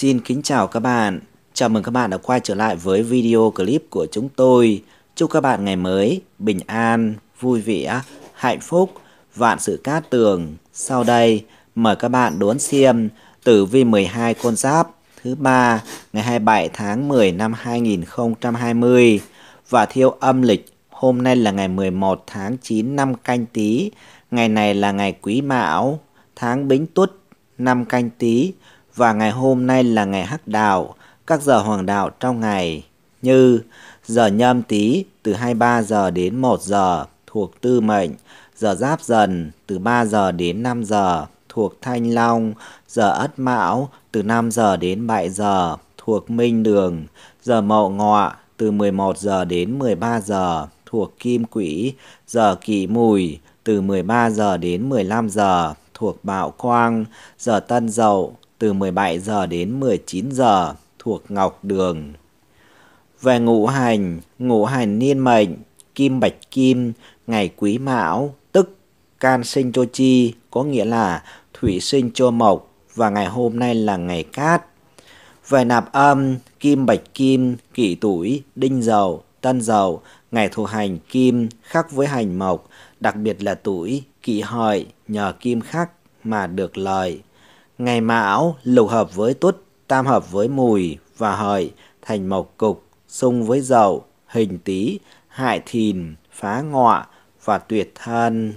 Xin kính chào các bạn. Chào mừng các bạn đã quay trở lại với video clip của chúng tôi. Chúc các bạn ngày mới bình an, vui vẻ, hạnh phúc, vạn sự cát tường. Sau đây, mời các bạn đón xem tử vi 12 con giáp thứ ba ngày 27 tháng 10 năm 2020 và theo âm lịch hôm nay là ngày 11 tháng 9 năm canh tí. Ngày này là ngày quý mão, tháng bính tuất, năm canh tí và ngày hôm nay là ngày hắc đạo, các giờ hoàng đạo trong ngày như giờ nhâm tý từ 23 giờ đến 1 giờ thuộc tư mệnh, giờ giáp dần từ 3 giờ đến 5 giờ thuộc thanh long, giờ ất mão từ 5 giờ đến 7 giờ thuộc minh đường, giờ mậu ngọ từ 11 giờ đến 13 giờ thuộc kim quỹ, giờ kỷ mùi từ 13 giờ đến 15 giờ thuộc bạo quang, giờ tân dậu từ 17 giờ đến 19 giờ thuộc Ngọc Đường. Về ngũ hành, ngũ hành niên mệnh, kim bạch kim, ngày quý mão, tức can sinh cho chi, có nghĩa là thủy sinh cho mộc và ngày hôm nay là ngày cát. Về nạp âm, kim bạch kim, kỷ tuổi, đinh dầu, tân dầu, ngày thuộc hành kim khắc với hành mộc, đặc biệt là tuổi kỷ hợi nhờ kim khắc mà được lời. Ngày mão, lục hợp với tuất, tam hợp với mùi và hợi, thành mộc cục, xung với dậu, hình tý, hại thìn, phá ngọ và tuyệt thân.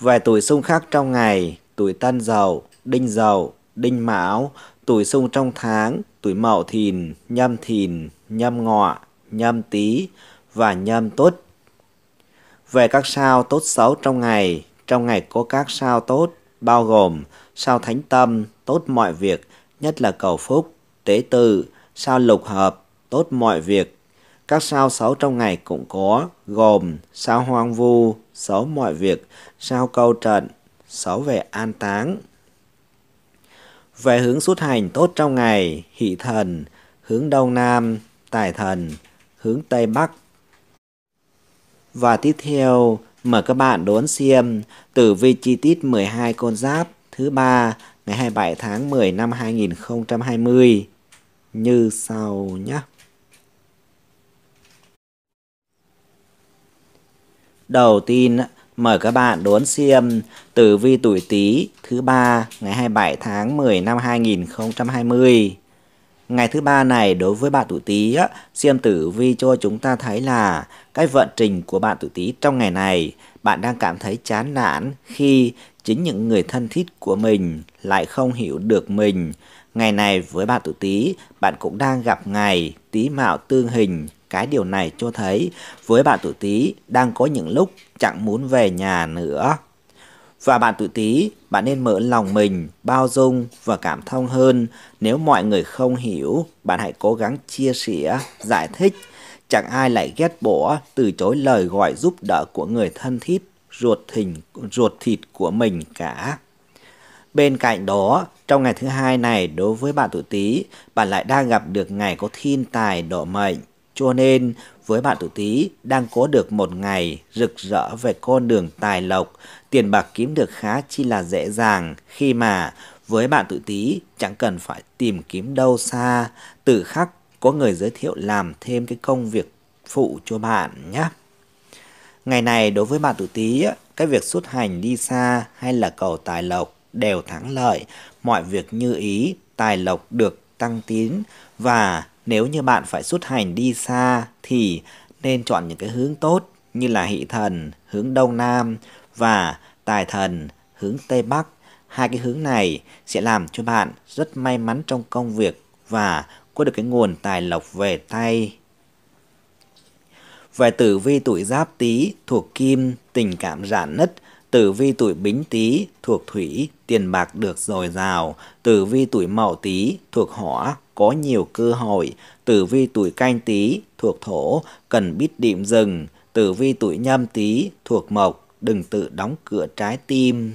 Về tuổi xung khác trong ngày, tuổi tân dậu, đinh dậu, đinh mão, tuổi xung trong tháng, tuổi mậu thìn, nhâm thìn, nhâm ngọ, nhâm tý và nhâm tuất. Về các sao tốt xấu trong ngày, trong ngày có các sao tốt bao gồm sao thánh tâm, tốt mọi việc, nhất là cầu phúc, tế tự, sao lục hợp, tốt mọi việc. Các sao xấu trong ngày cũng có, gồm sao hoang vu, xấu mọi việc, sao câu trận, xấu về an táng. Về hướng xuất hành tốt trong ngày, hỷ thần, hướng đông nam, tài thần, hướng tây bắc. Và tiếp theo, mời các bạn đón xem tử vi chi tiết 12 con giáp thứ ba ngày 27 tháng 10 năm 2020 như sau nhé. Đầu tiên, mời các bạn đón xem tử vi tuổi Tý thứ ba ngày 27 tháng 10 năm 2020. Ngày thứ ba này đối với bạn tuổi Tý xem tử vi cho chúng ta thấy là cái vận trình của bạn tuổi Tý trong ngày này, bạn đang cảm thấy chán nản khi chính những người thân thiết của mình lại không hiểu được mình. Ngày này với bạn tuổi Tý, bạn cũng đang gặp ngày Tý Mạo tương hình. Cái điều này cho thấy với bạn tuổi Tý đang có những lúc chẳng muốn về nhà nữa. Và bạn tuổi Tý, bạn nên mở lòng mình, bao dung và cảm thông hơn. Nếu mọi người không hiểu, bạn hãy cố gắng chia sẻ, giải thích. Chẳng ai lại ghét bỏ, từ chối lời gọi giúp đỡ của người thân thiết ruột thịt, ruột thịt của mình cả. Bên cạnh đó, trong ngày thứ hai này đối với bạn tuổi Tý, bạn lại đang gặp được ngày có thiên tài độ mệnh. Cho nên, với bạn tuổi Tý đang có được một ngày rực rỡ về con đường tài lộc, tiền bạc kiếm được khá chi là dễ dàng khi mà với bạn tuổi Tý chẳng cần phải tìm kiếm đâu xa, tự khắc có người giới thiệu làm thêm cái công việc phụ cho bạn nhé. Ngày này đối với bà tử tí, cái việc xuất hành đi xa hay là cầu tài lộc đều thắng lợi, mọi việc như ý, tài lộc được tăng tín và nếu như bạn phải xuất hành đi xa thì nên chọn những cái hướng tốt như là hỷ thần hướng đông nam và tài thần hướng tây bắc. Hai cái hướng này sẽ làm cho bạn rất may mắn trong công việc và có được cái nguồn tài lộc về tay về tử vi tuổi giáp tý thuộc kim, tình cảm rạn nứt, tử vi tuổi bính tý thuộc thủy, tiền bạc được dồi dào, tử vi tuổi mậu tý thuộc hỏa, có nhiều cơ hội, tử vi tuổi canh tý thuộc thổ, cần biết điểm dừng, tử vi tuổi nhâm tý thuộc mộc, đừng tự đóng cửa trái tim.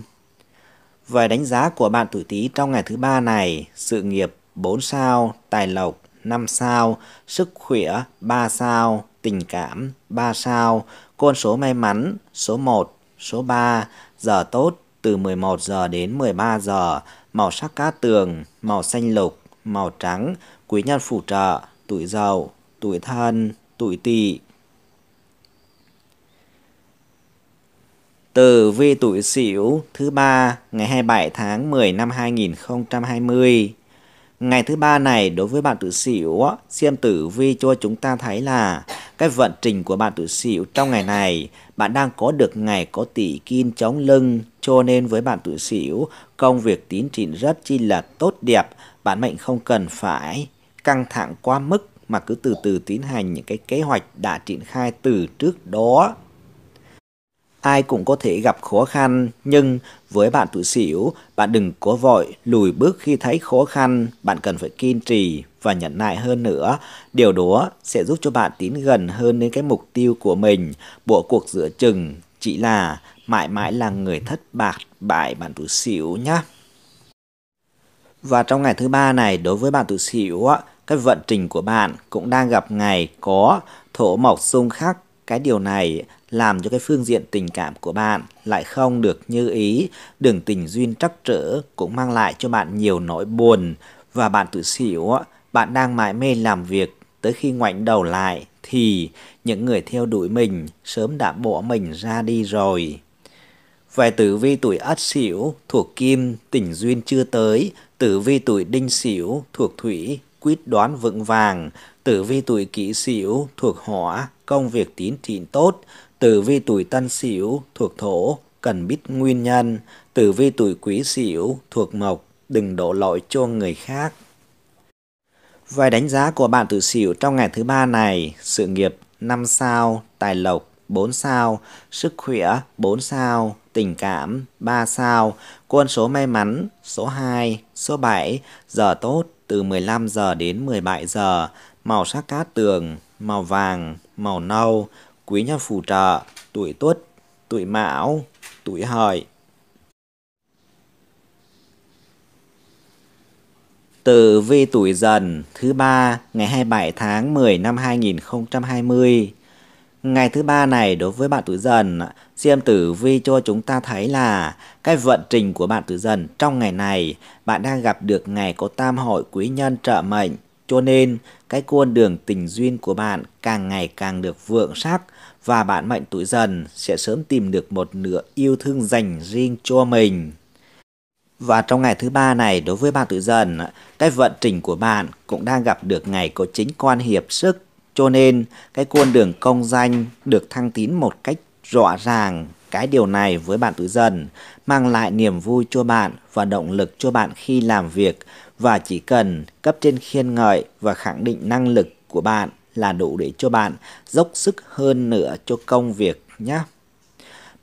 Về đánh giá của bạn tuổi tý trong ngày thứ ba này, sự nghiệp 4 sao, tài lộc 5 sao, sức khỏe 3 sao, tình cảm 3 sao, con số may mắn số 1, số 3, giờ tốt từ 11 giờ đến 13 giờ, màu sắc cát tường, màu xanh lục, màu trắng, quý nhân phù trợ, tuổi dậu, tuổi thân, tuổi tỵ. Từ vi tuổi Sửu thứ ba ngày 27 tháng 10 năm 2020. Ngày thứ ba này đối với bạn tuổi Sửu, xem tử vi cho chúng ta thấy là cái vận trình của bạn tuổi Sửu trong ngày này, bạn đang có được ngày có tỷ kim chống lưng, cho nên với bạn tuổi Sửu, công việc tiến triển rất chi là tốt đẹp, bạn mệnh không cần phải căng thẳng quá mức mà cứ từ từ tiến hành những cái kế hoạch đã triển khai từ trước đó. Ai cũng có thể gặp khó khăn, nhưng với bạn tuổi Sửu, bạn đừng có vội lùi bước khi thấy khó khăn, bạn cần phải kiên trì và nhận nại hơn nữa. Điều đó sẽ giúp cho bạn tiến gần hơn đến cái mục tiêu của mình. Bộ cuộc giữa chừng chỉ là mãi mãi là người thất bạc bại bạn tụ xỉu nhá. Và trong ngày thứ ba này đối với bạn tụ xỉu á, cái vận trình của bạn cũng đang gặp ngày có thổ mộc xung khắc cái điều này làm cho cái phương diện tình cảm của bạn lại không được như ý đường tình duyên trắc trở cũng mang lại cho bạn nhiều nỗi buồn và bạn tự xỉu bạn đang mải mê làm việc, tới khi ngoảnh đầu lại thì những người theo đuổi mình sớm đã bỏ mình ra đi rồi. vài tử vi tuổi Ất Sửu thuộc Kim, tình duyên chưa tới, tử vi tuổi Đinh Sửu thuộc Thủy, quyết đoán vững vàng, tử vi tuổi Kỷ Sửu thuộc Hỏa, công việc tín triển tốt, tử vi tuổi Tân Sửu thuộc Thổ, cần biết nguyên nhân, tử vi tuổi Quý Sửu thuộc Mộc, đừng đổ lỗi cho người khác. Về đánh giá của bạn tử xỉu trong ngày thứ ba này, sự nghiệp 5 sao, tài lộc 4 sao, sức khỏe 4 sao, tình cảm 3 sao, quân số may mắn số 2, số 7, giờ tốt từ 15 giờ đến 17 giờ, màu sắc cát tường, màu vàng, màu nâu, quý nhân phù trợ, tuổi tuất, tuổi mão, tuổi hợi. Tử vi tuổi dần thứ ba ngày 27 tháng 10 năm 2020. Ngày thứ ba này đối với bạn tuổi dần, xem tử vi cho chúng ta thấy là cái vận trình của bạn tuổi dần trong ngày này, bạn đang gặp được ngày có tam hội quý nhân trợ mệnh, cho nên cái con đường tình duyên của bạn càng ngày càng được vượng sắc và bạn mệnh tuổi dần sẽ sớm tìm được một nửa yêu thương dành riêng cho mình. Và trong ngày thứ ba này đối với bạn tự dần, cái vận trình của bạn cũng đang gặp được ngày có chính quan hiệp sức. Cho nên cái con đường công danh được thăng tín một cách rõ ràng. Cái điều này với bạn tự dần mang lại niềm vui cho bạn và động lực cho bạn khi làm việc và chỉ cần cấp trên khiên ngợi và khẳng định năng lực của bạn là đủ để cho bạn dốc sức hơn nữa cho công việc nhé.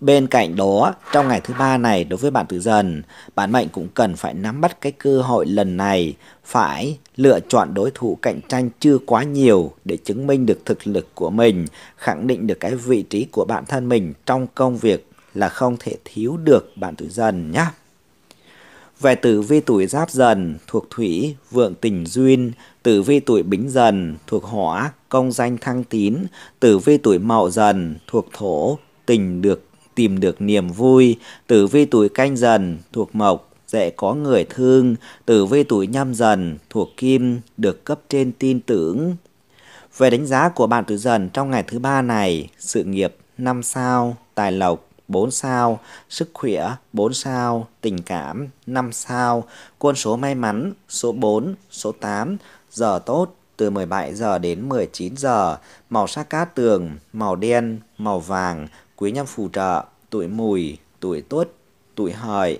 Bên cạnh đó, trong ngày thứ ba này đối với bạn tử dần, bạn mệnh cũng cần phải nắm bắt cái cơ hội lần này, phải lựa chọn đối thủ cạnh tranh chưa quá nhiều để chứng minh được thực lực của mình, khẳng định được cái vị trí của bản thân mình trong công việc là không thể thiếu được bạn tử dần nhé. Về tử vi tuổi giáp dần thuộc thủy, vượng tình duyên, tử vi tuổi bính dần thuộc hỏa, công danh thăng tín, tử vi tuổi mậu dần thuộc thổ, tình được tìm được niềm vui, tử vi tuổi canh dần thuộc mộc sẽ có người thương, tử vi tuổi nhâm dần thuộc kim được cấp trên tin tưởng. Về đánh giá của bạn tuổi dần trong ngày thứ ba này, sự nghiệp 5 sao, tài lộc 4 sao, sức khỏe 4 sao, tình cảm 5 sao, quân số may mắn số 4, số 8, giờ tốt từ 17 giờ đến 19 giờ, màu sắc cát tường, màu đen, màu vàng, quý nhân phù trợ tuổi mùi, tuổi tuất, tuổi hợi.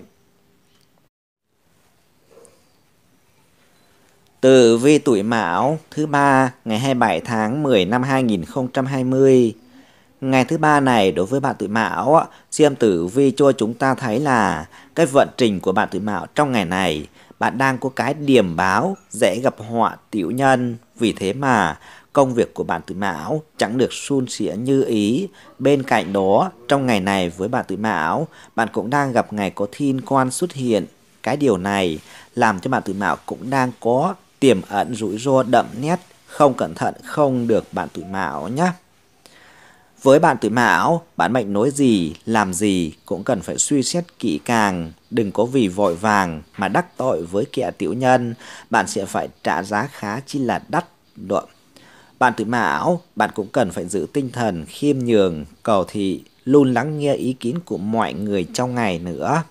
Tử vi tuổi Mão thứ ba ngày 27 tháng 10 năm 2020. Ngày thứ ba này đối với bạn tuổi Mão, xem tử vi cho chúng ta thấy là cái vận trình của bạn tuổi Mão trong ngày này, bạn đang có cái điểm báo dễ gặp họa tiểu nhân. Vì thế mà công việc của bạn tuổi mão chẳng được suôn sẻ như ý. Bên cạnh đó, trong ngày này với bạn tuổi mão, bạn cũng đang gặp ngày có thiên quan xuất hiện. Cái điều này làm cho bạn tuổi mão cũng đang có tiềm ẩn rủi ro đậm nét, không cẩn thận không được bạn tuổi mão nhé. Với bạn tuổi mão, bạn mệnh nói gì, làm gì cũng cần phải suy xét kỹ càng, đừng có vì vội vàng mà đắc tội với kẻ tiểu nhân, bạn sẽ phải trả giá khá chi là đắt. Đoạn bạn tuổi mão, bạn cũng cần phải giữ tinh thần khiêm nhường, cầu thị, luôn lắng nghe ý kiến của mọi người trong ngày nữa.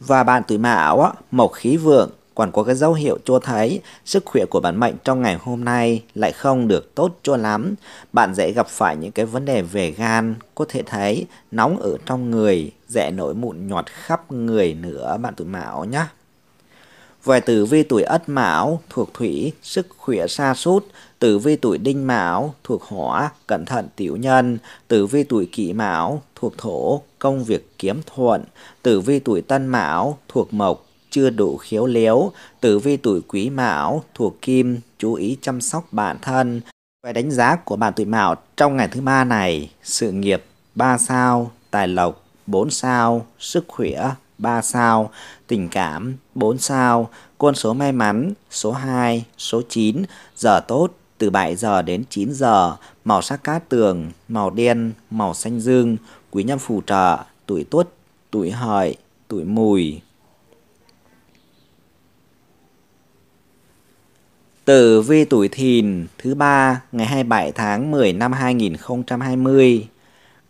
Và bạn tuổi mão, mộc khí vượng, còn có cái dấu hiệu cho thấy sức khỏe của bản mệnh trong ngày hôm nay lại không được tốt cho lắm. Bạn dễ gặp phải những cái vấn đề về gan, có thể thấy nóng ở trong người, dễ nổi mụn nhọt khắp người nữa bạn tuổi mão nhé. Về tử vi tuổi Ất Mão thuộc Thủy, sức khỏe sa sút tử vi tuổi Đinh Mão thuộc Hỏa, cẩn thận tiểu nhân, tử vi tuổi Kỷ Mão thuộc Thổ, công việc kiếm thuận, tử vi tuổi Tân Mão thuộc Mộc, chưa đủ khiếu léo, tử vi tuổi Quý Mão thuộc Kim, chú ý chăm sóc bản thân. Về đánh giá của bạn tuổi Mão trong ngày thứ ba này, sự nghiệp 3 sao, tài lộc 4 sao, sức khỏe 3 sao, tình cảm 4 sao, con số may mắn số 2, số 9, giờ tốt từ 7 giờ đến 9 giờ, màu sắc cát tường, màu đen, màu xanh dương, quý nhân phù trợ, tuổi tuất, tuổi hợi, tuổi mùi. Tử vi tuổi thìn thứ ba ngày 27 tháng 10 năm 2020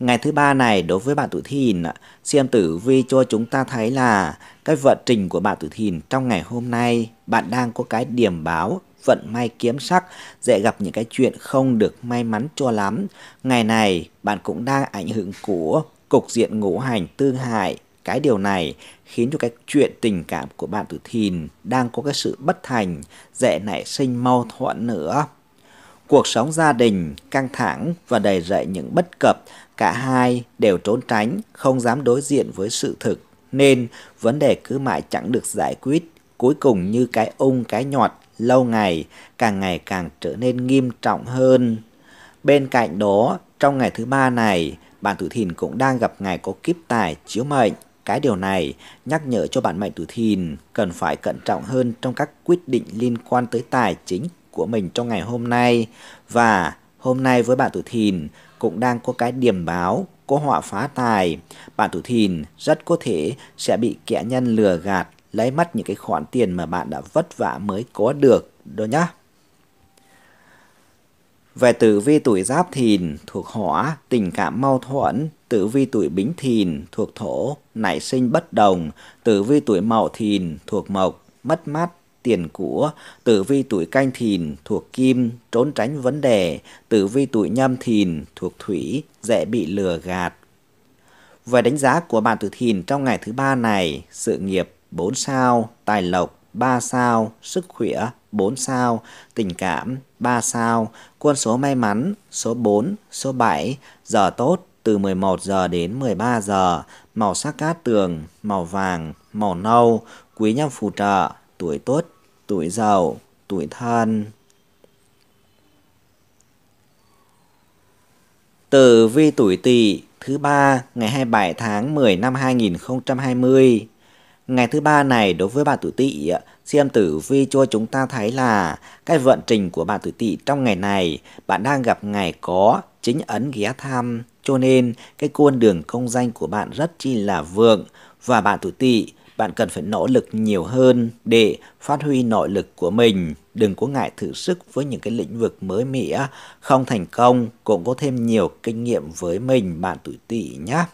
Ngày thứ ba này đối với bạn tuổi thìn, xem tử vi cho chúng ta thấy là cái vận trình của bạn tuổi thìn trong ngày hôm nay bạn đang có cái điểm báo vận may kiếm sắc dễ gặp những cái chuyện không được may mắn cho lắm. Ngày này bạn cũng đang ảnh hưởng của cục diện ngũ hành tương hại cái điều này khiến cho cái chuyện tình cảm của bạn tuổi thìn đang có cái sự bất thành dễ nảy sinh mâu thuẫn nữa Cuộc sống gia đình căng thẳng và đầy rẫy những bất cập, cả hai đều trốn tránh, không dám đối diện với sự thực, nên vấn đề cứ mãi chẳng được giải quyết, cuối cùng như cái ung cái nhọt lâu ngày càng ngày càng trở nên nghiêm trọng hơn. Bên cạnh đó, trong ngày thứ ba này, bạn tử thìn cũng đang gặp ngày có kiếp tài chiếu mệnh. Cái điều này nhắc nhở cho bạn mệnh tử thìn cần phải cẩn trọng hơn trong các quyết định liên quan tới tài chính của mình trong ngày hôm nay và hôm nay với bạn tuổi thìn cũng đang có cái điểm báo có họa phá tài. Bạn tuổi thìn rất có thể sẽ bị kẻ nhân lừa gạt lấy mất những cái khoản tiền mà bạn đã vất vả mới có được đó nhá. Về tử vi tuổi giáp thìn thuộc hỏa, tình cảm mâu thuẫn, tử vi tuổi bính thìn thuộc thổ, nảy sinh bất đồng, tử vi tuổi mậu thìn thuộc mộc, mất mát tiền của, tử vi tuổi canh thìn thuộc kim, trốn tránh vấn đề, tử vi tuổi nhâm thìn thuộc thủy, dễ bị lừa gạt. Về đánh giá của bạn tuổi thìn trong ngày thứ ba này, sự nghiệp 4 sao, tài lộc 3 sao, sức khỏe 4 sao, tình cảm 3 sao, quân số may mắn số 4, số 7, giờ tốt từ 11 giờ đến 13 giờ, màu sắc cát tường, màu vàng, màu nâu, quý nhân phù trợ, tuổi tốt tuổi giàu, tuổi thân Tử vi tuổi Tỵ thứ ba ngày 27 tháng 10 năm 2020. Ngày thứ ba này đối với bạn tuổi Tỵ, xem tử vi cho chúng ta thấy là cái vận trình của bạn tuổi Tỵ trong ngày này, bạn đang gặp ngày có chính ấn ghé thăm, cho nên cái con đường công danh của bạn rất chi là vượng và bạn tuổi Tỵ bạn cần phải nỗ lực nhiều hơn để phát huy nội lực của mình. Đừng có ngại thử sức với những cái lĩnh vực mới mẻ, không thành công cũng có thêm nhiều kinh nghiệm với mình bạn tuổi tỵ nhé.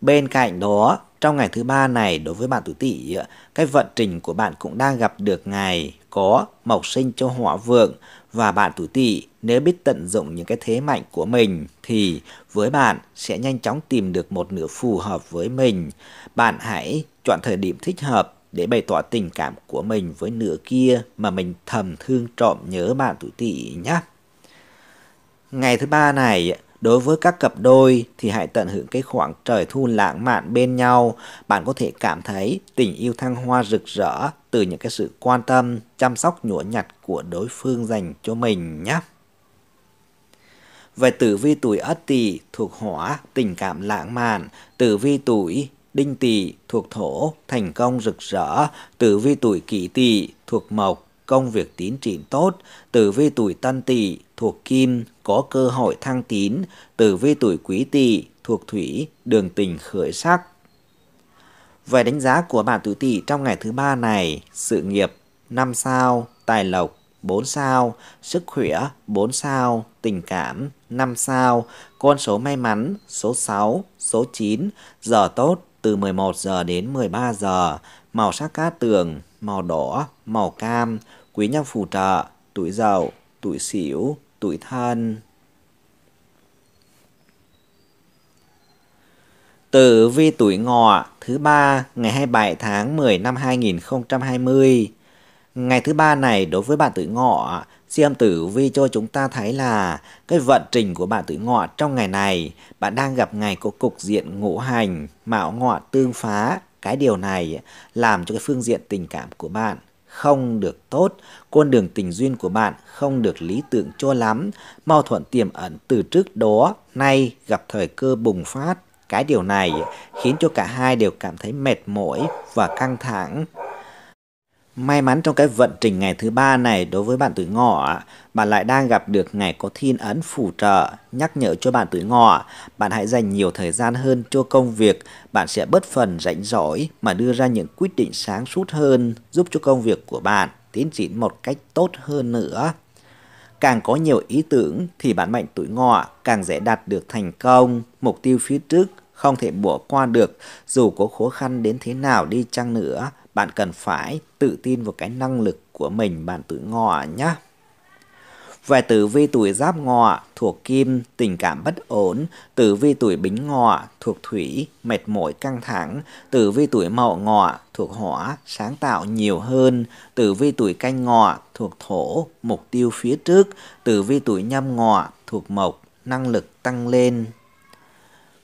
Bên cạnh đó, trong ngày thứ ba này đối với bạn tuổi tỵ, cái vận trình của bạn cũng đang gặp được ngày có mộc sinh cho hỏa vượng và bạn tuổi tỵ nếu biết tận dụng những cái thế mạnh của mình thì với bạn sẽ nhanh chóng tìm được một nửa phù hợp với mình. Bạn hãy chọn thời điểm thích hợp để bày tỏ tình cảm của mình với nửa kia mà mình thầm thương trộm nhớ bạn tuổi tỵ nhé. Ngày thứ ba này, đối với các cặp đôi thì hãy tận hưởng cái khoảng trời thu lãng mạn bên nhau. Bạn có thể cảm thấy tình yêu thăng hoa rực rỡ từ những cái sự quan tâm, chăm sóc nhũa nhặt của đối phương dành cho mình nhé. Về tử vi tuổi Ất Tỵ thuộc hỏa, tình cảm lãng mạn, tử vi tuổi Đinh Tỵ thuộc thổ, thành công rực rỡ, tử vi tuổi Kỷ Tỵ thuộc mộc, công việc tiến triển tốt, tử vi tuổi Tân Tỵ thuộc kim, có cơ hội thăng tín, tử vi tuổi Quý Tỵ thuộc thủy, đường tình khởi sắc. Về đánh giá của bạn tuổi Tỵ trong ngày thứ ba này, sự nghiệp 5 sao, tài lộc 4 sao, sức khỏe 4 sao, tình cảm 5 sao, con số may mắn, số 6, số 9, giờ tốt từ 11 giờ đến 13 giờ, màu sắc cát tường, màu đỏ, màu cam, quý nhân phù trợ, tuổi giàu, tuổi xỉu, tuổi thân. Tử vi tuổi ngọ thứ ba ngày 27 tháng 10 năm 2020. Ngày thứ ba này đối với bạn tuổi ngọ Xem tử vi cho chúng ta thấy là cái vận trình của bạn tuổi ngọ trong ngày này, bạn đang gặp ngày có cục diện ngũ hành, mạo ngọ tương phá. Cái điều này làm cho cái phương diện tình cảm của bạn không được tốt, con đường tình duyên của bạn không được lý tưởng cho lắm, mâu thuẫn tiềm ẩn từ trước đó nay gặp thời cơ bùng phát. Cái điều này khiến cho cả hai đều cảm thấy mệt mỏi và căng thẳng. May mắn trong cái vận trình ngày thứ ba này đối với bạn tuổi ngọ, bạn lại đang gặp được ngày có thiên ấn phù trợ, nhắc nhở cho bạn tuổi ngọ. Bạn hãy dành nhiều thời gian hơn cho công việc, bạn sẽ bớt phần rảnh rỗi mà đưa ra những quyết định sáng suốt hơn, giúp cho công việc của bạn tiến triển một cách tốt hơn nữa. Càng có nhiều ý tưởng thì bạn mệnh tuổi ngọ càng dễ đạt được thành công, mục tiêu phía trước không thể bỏ qua được dù có khó khăn đến thế nào đi chăng nữa bạn cần phải tự tin vào cái năng lực của mình bạn tự ngọ nhé. Về tử vi tuổi giáp ngọ thuộc kim, tình cảm bất ổn, tử vi tuổi bính ngọ thuộc thủy, mệt mỏi căng thẳng, tử vi tuổi mậu ngọ thuộc hỏa, sáng tạo nhiều hơn, tử vi tuổi canh ngọ thuộc thổ, mục tiêu phía trước, tử vi tuổi nhâm ngọ thuộc mộc, năng lực tăng lên.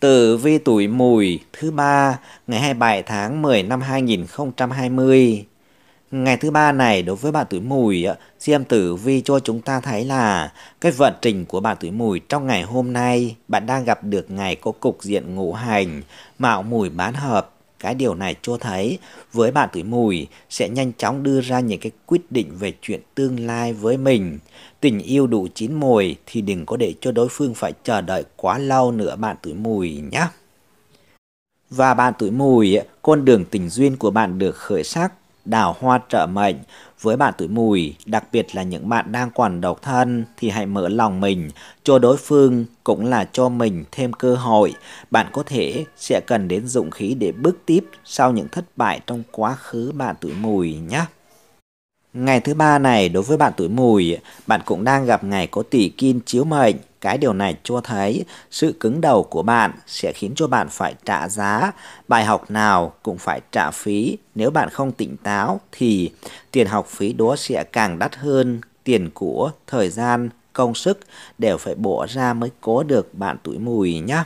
Tử vi tuổi mùi thứ ba ngày 27 tháng 10 năm 2020. Ngày thứ ba này đối với bạn tuổi mùi, xem tử vi cho chúng ta thấy là cái vận trình của bạn tuổi mùi trong ngày hôm nay, bạn đang gặp được ngày có cục diện ngũ hành, mạo mùi bán hợp cái điều này cho thấy với bạn tuổi mùi sẽ nhanh chóng đưa ra những cái quyết định về chuyện tương lai với mình. Tình yêu đủ chín mùi thì đừng có để cho đối phương phải chờ đợi quá lâu nữa bạn tuổi mùi nhé. Và bạn tuổi mùi, con đường tình duyên của bạn được khởi sắc đào hoa trợ mệnh. Với bạn tuổi mùi, đặc biệt là những bạn đang còn độc thân thì hãy mở lòng mình cho đối phương cũng là cho mình thêm cơ hội. Bạn có thể sẽ cần đến dụng khí để bước tiếp sau những thất bại trong quá khứ bạn tuổi mùi nhé. Ngày thứ ba này đối với bạn tuổi mùi, bạn cũng đang gặp ngày có tỷ kim chiếu mệnh cái điều này cho thấy sự cứng đầu của bạn sẽ khiến cho bạn phải trả giá, bài học nào cũng phải trả phí. Nếu bạn không tỉnh táo thì tiền học phí đó sẽ càng đắt hơn tiền của thời gian, công sức đều phải bỏ ra mới có được bạn tuổi mùi nhé.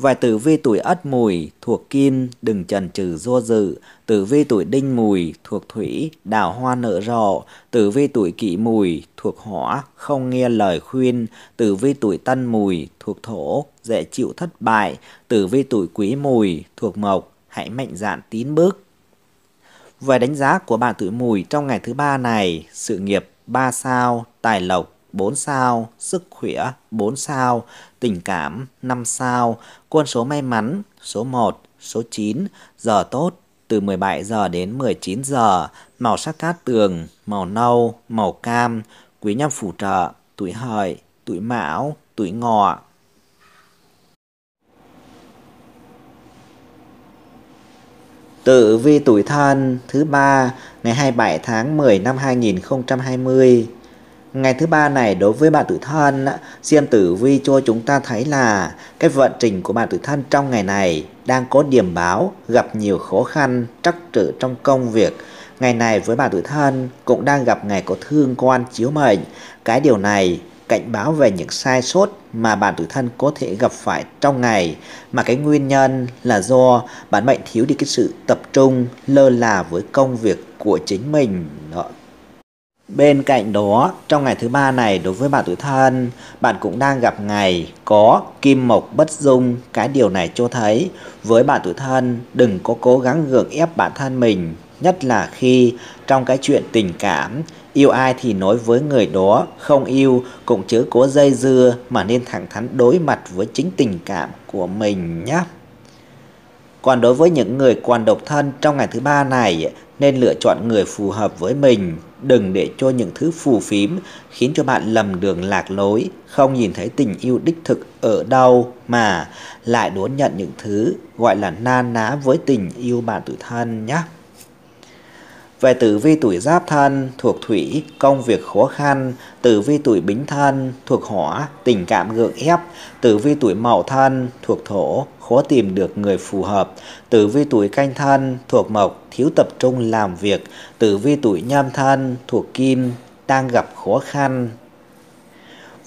Vài tử vi tuổi ất mùi thuộc kim đừng chần chừ do dự tử vi tuổi đinh mùi thuộc thủy đào hoa nở rộ tử vi tuổi kỷ mùi thuộc hỏa không nghe lời khuyên tử vi tuổi tân mùi thuộc thổ dễ chịu thất bại tử vi tuổi quý mùi thuộc mộc hãy mạnh dạn tiến bước về đánh giá của bạn tuổi mùi trong ngày thứ ba này sự nghiệp ba sao tài lộc 4 sao, sức khỏe 4 sao, tình cảm 5 sao, quân số may mắn số 1, số 9, giờ tốt từ 17 giờ đến 19 giờ, màu sắc cát tường, màu nâu, màu cam, quý nhân phù trợ, tuổi hợi, tuổi mão, tuổi ngọ. Tử vi tuổi thân thứ ba ngày 27 tháng 10 năm 2020 Ngày thứ ba này đối với bạn tử thân, Diêm Tử Vi cho chúng ta thấy là cái vận trình của bạn tử thân trong ngày này đang có điểm báo, gặp nhiều khó khăn, trắc trở trong công việc. Ngày này với bạn tử thân cũng đang gặp ngày có thương quan chiếu mệnh. Cái điều này cảnh báo về những sai sót mà bạn tử thân có thể gặp phải trong ngày mà cái nguyên nhân là do bạn mệnh thiếu đi cái sự tập trung lơ là với công việc của chính mình Bên cạnh đó, trong ngày thứ ba này đối với bạn tuổi thân, bạn cũng đang gặp ngày có kim mộc bất dung. Cái điều này cho thấy với bạn tuổi thân đừng có cố gắng gượng ép bản thân mình, nhất là khi trong cái chuyện tình cảm Yêu ai thì nói với người đó, không yêu cũng chớ cố dây dưa mà nên thẳng thắn đối mặt với chính tình cảm của mình nhé. Còn đối với những người còn độc thân trong ngày thứ ba này, nên lựa chọn người phù hợp với mình, đừng để cho những thứ phù phím khiến cho bạn lầm đường lạc lối, không nhìn thấy tình yêu đích thực ở đâu mà lại đón nhận những thứ gọi là na ná với tình yêu bạn tự thân nhé. Về tử vi tuổi giáp thân thuộc thủy, công việc khó khăn, tử vi tuổi bính thân thuộc hỏa, tình cảm gượng ép, tử vi tuổi mậu thân thuộc thổ, khó tìm được người phù hợp, tử vi tuổi canh thân thuộc mộc, thiếu tập trung làm việc, tử vi tuổi nhâm thân thuộc kim, đang gặp khó khăn.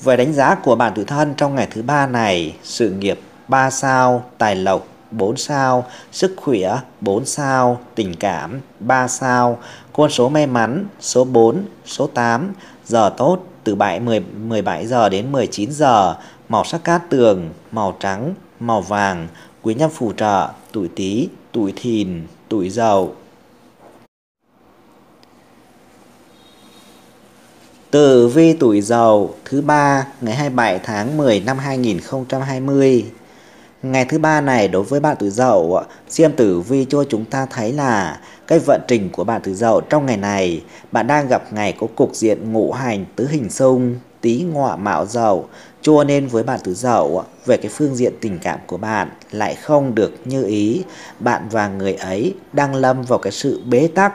Về đánh giá của bạn tuổi thân trong ngày thứ ba này, sự nghiệp 3 sao, tài lộc 4 sao, sức khỏe 4 sao, tình cảm 3 sao, con số may mắn số 4, số 8, giờ tốt từ 7 10, 17 giờ đến 19 giờ, màu sắc cát tường, màu trắng, màu vàng, quý nhân phù trợ, tuổi Tý, tuổi Thìn, tuổi Dậu. Tử vi tuổi Dậu thứ ba ngày 27 tháng 10 năm 2020 Ngày thứ ba này đối với bạn tuổi dậu, xem Tử Vi cho chúng ta thấy là cái vận trình của bạn tuổi dậu trong ngày này, bạn đang gặp ngày có cục diện ngũ hành tứ hình xung, tí ngọa mạo dậu, cho nên với bạn tuổi dậu về cái phương diện tình cảm của bạn lại không được như ý, bạn và người ấy đang lâm vào cái sự bế tắc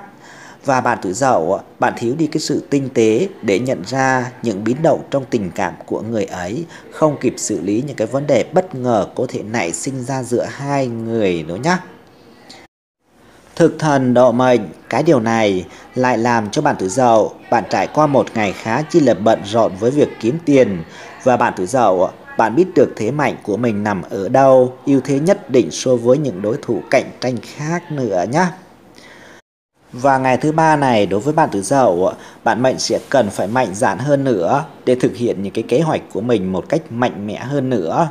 và bạn tuổi dậu bạn thiếu đi cái sự tinh tế để nhận ra những biến động trong tình cảm của người ấy không kịp xử lý những cái vấn đề bất ngờ có thể nảy sinh ra giữa hai người nữa nhé Thực thần độ mệnh, cái điều này lại làm cho bạn tuổi dậu, bạn trải qua một ngày khá chi là bận rộn với việc kiếm tiền và bạn tuổi dậu, bạn biết được thế mạnh của mình nằm ở đâu, ưu thế nhất định so với những đối thủ cạnh tranh khác nữa nhé. Và ngày thứ ba này đối với bạn tuổi Dậu, bạn mệnh sẽ cần phải mạnh dạn hơn nữa để thực hiện những cái kế hoạch của mình một cách mạnh mẽ hơn nữa.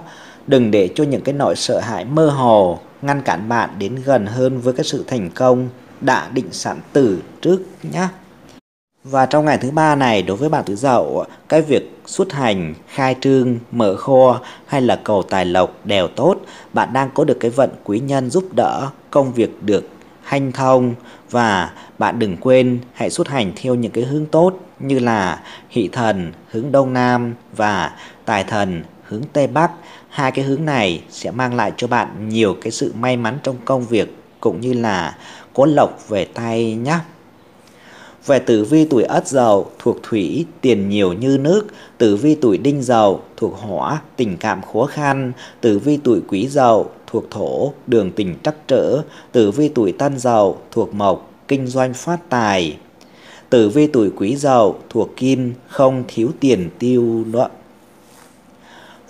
Đừng để cho những cái nỗi sợ hãi mơ hồ ngăn cản bạn đến gần hơn với cái sự thành công đã định sẵn từ trước nhé. Và trong ngày thứ ba này đối với bạn tuổi Dậu, cái việc xuất hành, khai trương, mở kho hay là cầu tài lộc đều tốt, bạn đang có được cái vận quý nhân giúp đỡ, công việc được hanh thông và bạn đừng quên hãy xuất hành theo những cái hướng tốt như là hỷ thần hướng đông nam và tài thần hướng tây bắc. Hai cái hướng này sẽ mang lại cho bạn nhiều cái sự may mắn trong công việc cũng như là có lộc về tay nhé. Về tử vi tuổi ất dậu thuộc thủy, tiền nhiều như nước, tử vi tuổi đinh dậu thuộc hỏa, tình cảm khó khăn, tử vi tuổi quý dậu thuộc thổ, đường tình trắc trở, tử vi tuổi tân dậu thuộc mộc, kinh doanh phát tài. Tử vi tuổi quý dậu thuộc kim, không thiếu tiền tiêu nữa.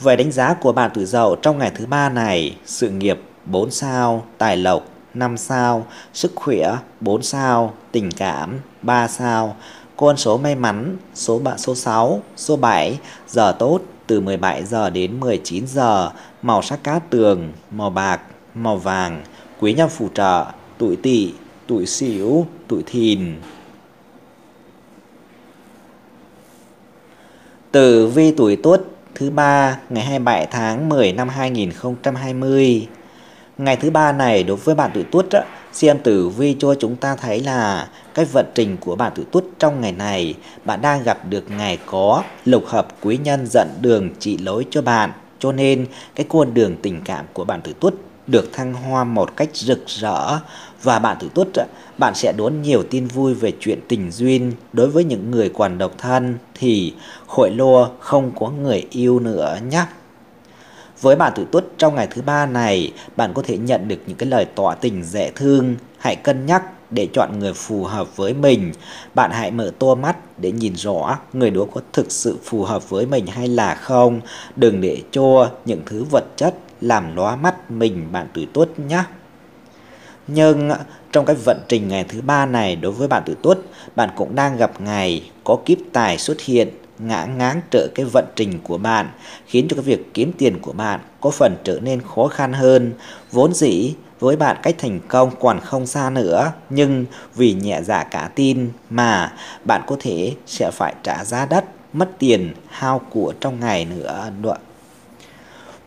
Về đánh giá của bạn tuổi dậu trong ngày thứ ba này, sự nghiệp 4 sao, tài lộc 5 sao, sức khỏe 4 sao, tình cảm 3 sao, con số may mắn số bạn số 6, số 7, giờ tốt từ 17 giờ đến 19 giờ, màu sắc cá tường, màu bạc, màu vàng, quý nhân phù trợ, tuổi tỵ, tuổi sửu, tuổi thìn. Tử vi tuổi Tuất thứ ba ngày 27 tháng 10 năm 2020. Ngày thứ ba này đối với bạn tuổi Tuất xem tử vi cho chúng ta thấy là cái vận trình của bạn tuổi Tuất trong ngày này, bạn đang gặp được ngày có lục hợp quý nhân dẫn đường chỉ lối cho bạn. Cho nên, cái con đường tình cảm của bạn tử tuất được thăng hoa một cách rực rỡ và bạn tử tuất bạn sẽ đón nhiều tin vui về chuyện tình duyên đối với những người còn độc thân thì hội lô không có người yêu nữa nhé với bạn tử tuất trong ngày thứ ba này bạn có thể nhận được những cái lời tỏ tình dễ thương hãy cân nhắc để chọn người phù hợp với mình. Bạn hãy mở to mắt để nhìn rõ người đó có thực sự phù hợp với mình hay là không. Đừng để cho những thứ vật chất làm lóa mắt mình bạn tuổi tốt nhé. Nhưng trong cái vận trình ngày thứ ba này đối với bạn tuổi tuất, bạn cũng đang gặp ngày có kiếp tài xuất hiện ngã ngáng trở cái vận trình của bạn, khiến cho cái việc kiếm tiền của bạn có phần trở nên khó khăn hơn. Vốn dĩ với bạn cách thành công còn không xa nữa nhưng vì nhẹ dạ cả tin mà bạn có thể sẽ phải trả giá đắt mất tiền hao của trong ngày nữa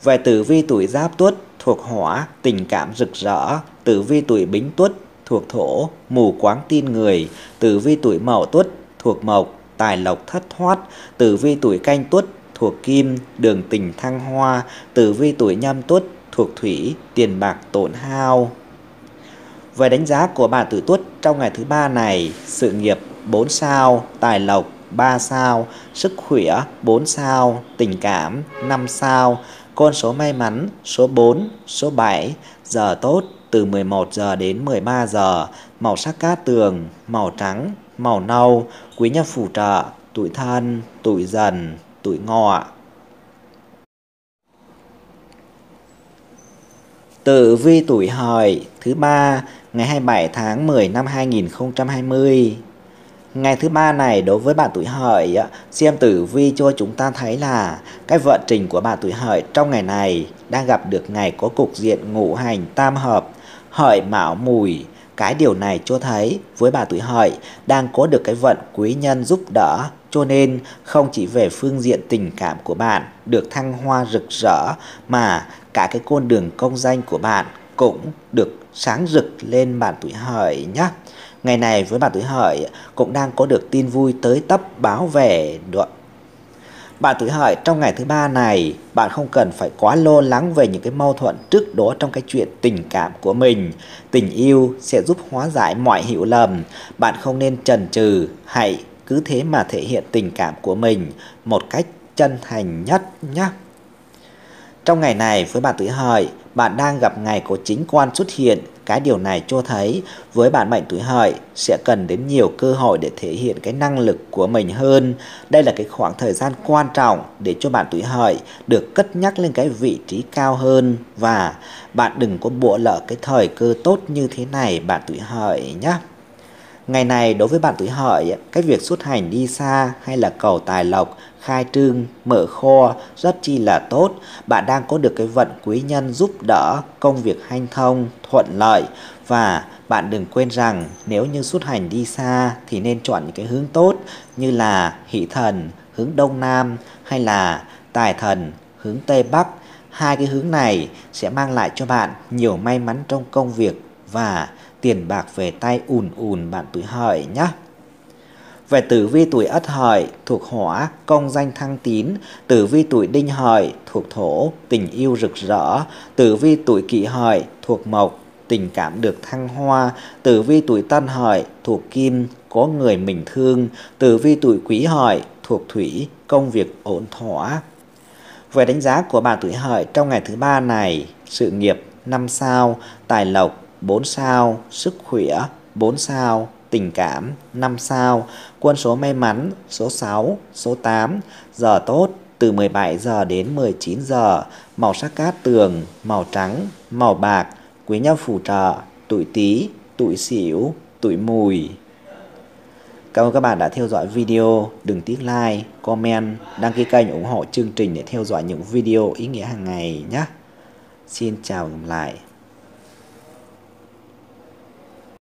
về tử vi tuổi giáp tuất thuộc hỏa tình cảm rực rỡ tử vi tuổi bính tuất thuộc thổ mù quáng tin người tử vi tuổi mậu tuất thuộc mộc tài lộc thất thoát tử vi tuổi canh tuất thuộc kim đường tình thăng hoa tử vi tuổi nhâm tuất thuộc thủy tiền bạc tổn hao. Về đánh giá của bạn Tử Tuất trong ngày thứ ba này, sự nghiệp 4 sao, tài lộc 3 sao, sức khỏe 4 sao, tình cảm 5 sao, con số may mắn số 4, số 7, giờ tốt từ 11 giờ đến 13 giờ, màu sắc cá tường, màu trắng, màu nâu, quý nhân phù trợ, tuổi thân, tuổi dần, tuổi ngọ. Tử vi tuổi hợi thứ ba ngày 27 tháng 10 năm 2020. Ngày thứ ba này đối với bạn tuổi hợi xem tử vi cho chúng ta thấy là cái vận trình của bạn tuổi hợi trong ngày này đang gặp được ngày có cục diện ngũ hành tam hợp hợi mão mùi cái điều này cho thấy với bà tuổi hợi đang có được cái vận quý nhân giúp đỡ cho nên không chỉ về phương diện tình cảm của bạn được thăng hoa rực rỡ mà cả cái con đường công danh của bạn cũng được sáng rực lên bản tuổi hợi nhé. Ngày này với bản tuổi hợi cũng đang có được tin vui tới tấp báo về đoạn bạn tuổi hợi trong ngày thứ ba này, bạn không cần phải quá lo lắng về những cái mâu thuẫn trước đó trong cái chuyện tình cảm của mình. Tình yêu sẽ giúp hóa giải mọi hiểu lầm. Bạn không nên chần chừ, hãy cứ thế mà thể hiện tình cảm của mình một cách chân thành nhất nhé. Trong ngày này với bạn tuổi hợi, bạn đang gặp ngày có chính quan xuất hiện, cái điều này cho thấy với bạn mệnh tuổi hợi sẽ cần đến nhiều cơ hội để thể hiện cái năng lực của mình hơn. Đây là cái khoảng thời gian quan trọng để cho bạn tuổi hợi được cất nhắc lên cái vị trí cao hơn và bạn đừng có bộ lỡ cái thời cơ tốt như thế này bạn tuổi hợi nhé. Ngày này đối với bạn tuổi hợi, cái việc xuất hành đi xa hay là cầu tài lộc, khai trương, mở kho rất chi là tốt. Bạn đang có được cái vận quý nhân giúp đỡ, công việc hanh thông, thuận lợi và bạn đừng quên rằng nếu như xuất hành đi xa thì nên chọn những cái hướng tốt như là hỷ thần hướng đông nam hay là tài thần hướng tây bắc. Hai cái hướng này sẽ mang lại cho bạn nhiều may mắn trong công việc và tiền bạc về tay ùn ùn bạn tuổi hợi nhé. Về tử vi tuổi ất hợi thuộc hỏa, công danh thăng tín, tử vi tuổi đinh hợi thuộc thổ, tình yêu rực rỡ, tử vi tuổi kỷ hợi thuộc mộc, tình cảm được thăng hoa, tử vi tuổi tân hợi thuộc kim, có người mình thương, tử vi tuổi quý hợi thuộc thủy, công việc ổn thỏa. Về đánh giá của bạn tuổi hợi trong ngày thứ ba này, sự nghiệp năm sao, tài lộc 4 sao sức khỏe, 4 sao tình cảm, 5 sao, quân số may mắn, số 6, số 8, giờ tốt từ 17 giờ đến 19 giờ, màu sắc cát tường, màu trắng, màu bạc, quý nhân phù trợ, tuổi Tý, tuổi Sửu, tuổi Mùi. Cảm ơn các bạn đã theo dõi video, đừng tiếc like, comment, đăng ký kênh ủng hộ chương trình để theo dõi những video ý nghĩa hàng ngày nhé. Xin chào và gặp lại.